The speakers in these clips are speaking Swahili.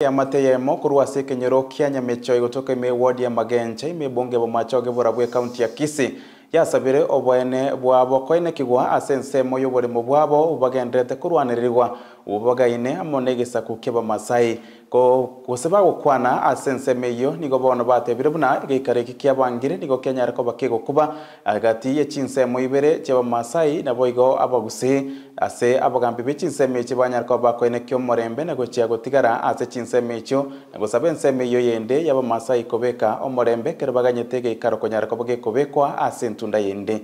Kiamate ya emo kurwasi kinyoro kia mecho igotoka ime wadi ya magenche ime bunge bo machoge burabwe county ya kisi yasabire obwene bwabo koine kigwa moyo ensemo y'oborimo bwabo bubagenderete kurwanirirwa obubagaine amo na egesaku kia bamasai ko goseba gokwana ase ensemo eyo nigo bono batebire buna geikaro eki kiabangire nigo kenyare koba kuba agati ya chinsemo ibere chia bamasai nabo igo abaguse ase abagambi be chinsemo echi banyare koba bakoene kia omorembe nago chia gotigara ase chinsemo echo nagosaba ensemo eyo yende ya bamasai kobeka omorembe kero baganyete geikaro konyare koba gekobekwa ase ntunda yende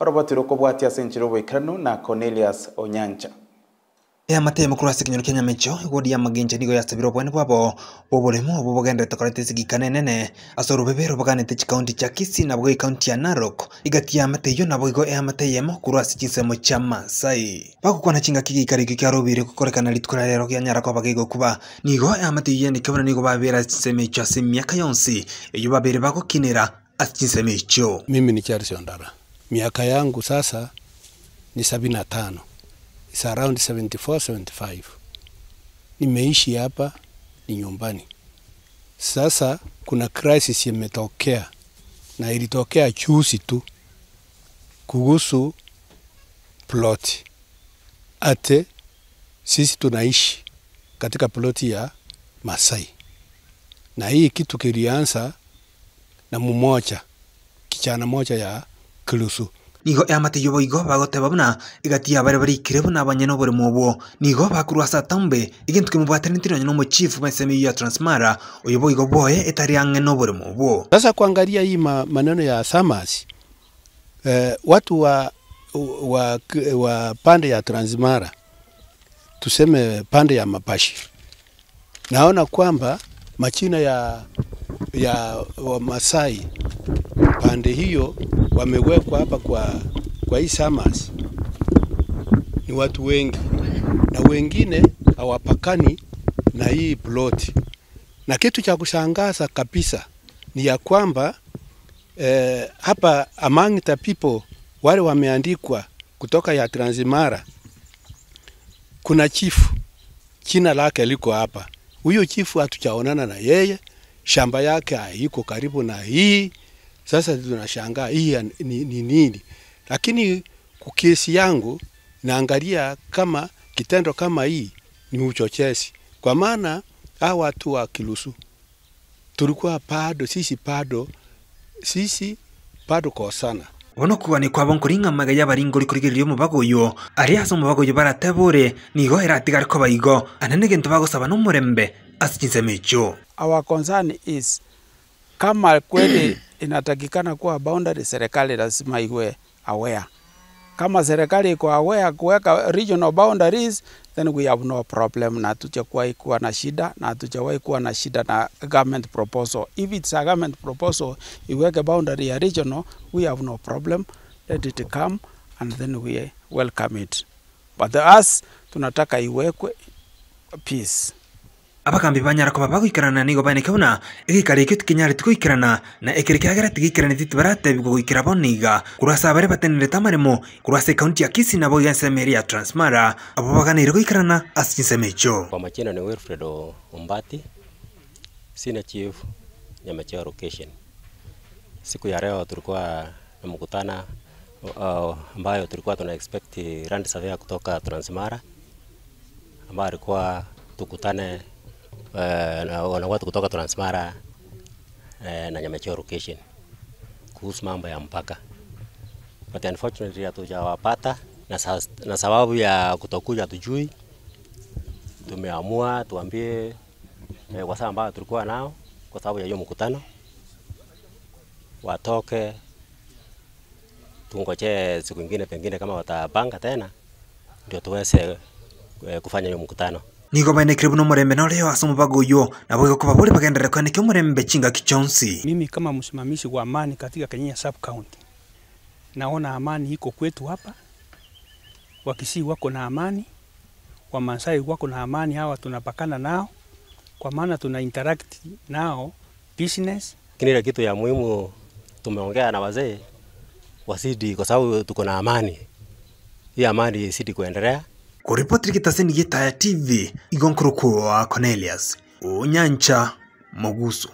orobatire okobwatia ase enchire oboikarano na cornelius onyancha ya matemo kurasi kinyoni kenya mecho igodi ya maginche nigo yasabirwo bwene bwabo boboremo obo bogendete korete sigikane nene ase orubebero boganete chikaunti cha kisi nabwo ekaunti ya narok igati ya mateiyo nabo igo eamate yemo kurwasi chisemo chia masai bagokwana chingaki giikaro ikio kiarobire gokorekana rituko ria rero gianyara kwaba gigokuba nigo eamateiyo ene kiabona nigo babera chisemo echo ase miaka yonsi eyo babere bagokinera ase chisemo echo mimi ni charles ondara miaka yangu sasa ni sabini na tano is around 74 75. Nimeishi hapa ni nyumbani. Sasa kuna crisis imetokea na ilitokea chusi tu kuhusu plot Ate sisi tunaishi katika ploti ya Masai, na hii kitu kilianza na mmoja kijana moja ya Kilusu nigo eamate yobo igo bagote babuna egati ya bari ikire buna abanyene oboremo obwo nigo bakorwasa tambe egento kemobwatanete nonye na omochifu baisemi ya transmara oyo boigo boye etari ang'e na oboremo obwo sasa kuangalia hii ma, maneno ya samas eh, watu wa, wa, wa pande ya transmara tuseme pande ya mapashi naona kwamba machina ya ya masai pande hiyo wamewekwa hapa kwa, kwa hii summers ni watu wengi, na wengine hawapakani na hii plot. Na kitu cha kushangaza kabisa ni ya kwamba eh, hapa among the people wale wameandikwa kutoka ya Transimara kuna chifu jina lake liko hapa. Huyo chifu hatujaonana na yeye, shamba yake haiko karibu na hii sasa tunashangaa hii ni, ni nini, lakini kwa kesi yangu naangalia kama kitendo kama hii ni uchochezi, kwa maana hawa watu wa Kilusu tulikuwa bado sisi bado sisi bado kosana bono ni kwabo nkuri ng'amaga y'abaringori kurigereria omobaga oyo aria ase ni oyo era nigo eratigare kobaigo anene gento bagosaba na omorembe ase chinsemo our concern is kama kweli inatakikana kuwa boundary, serikali lazima iwe aware. Kama serikali iko aware kuweka regional boundaries, then we have no problem, na hatujakuwahi kuwa na shida na hatujawahi kuwa na shida na government proposal. If it's a government proposal iweke boundary ya regional, we have no problem, let it come and then we welcome it, but the us tunataka iwekwe peace abagambi banyarakoba bagoikarana nigo banekauna egikara ekio tikinyareti goikarana na ekere kiagera tigiikaraneti tibaratebigwa goikera boniga kurasa abare batenerete amaremo kurasa ekaunti ya kisi na iga ensemo eria ya transmara abo baganiire goikarana ase ensemo echo kwa machina ni wilfred ombati sina chief nyamachia location siku ya leo tulikuwa na mkutana uh, ambayo tulikuwa tuna expect land surveyor kutoka transmara ambayo alikuwa tukutane Eh, watu kutoka Transmara eh, na Nyamachoro Location kuhusu mambo ya mpaka, but unfortunately hatujawapata na, sa, na sababu ya kutokuja hatujui. Tumeamua tuambie eh, wasaa ambao tulikuwa nao kwa sababu ya hiyo mkutano watoke, tungoje siku ingine, pengine kama watapanga tena ndio tuweze eh, kufanya hiyo mkutano nigo bainekiribu nomurembe noria asoma baguyo na bwigokuba buri bagendere kwanikio murembe chinga kichonsi mimi kama msimamizi wa amani katika Kenya sub county naona amani iko kwetu hapa wakisii wako na amani wamasai wako na amani hawa tunapakana nao kwa maana tuna interact nao business kile kitu ya muhimu tumeongea na wazee wasidi kwa sababu tuko na amani hii amani isidi kuendelea Kuripotirikitasen ya TV igonkurukuwa Cornelius Unyancha moguso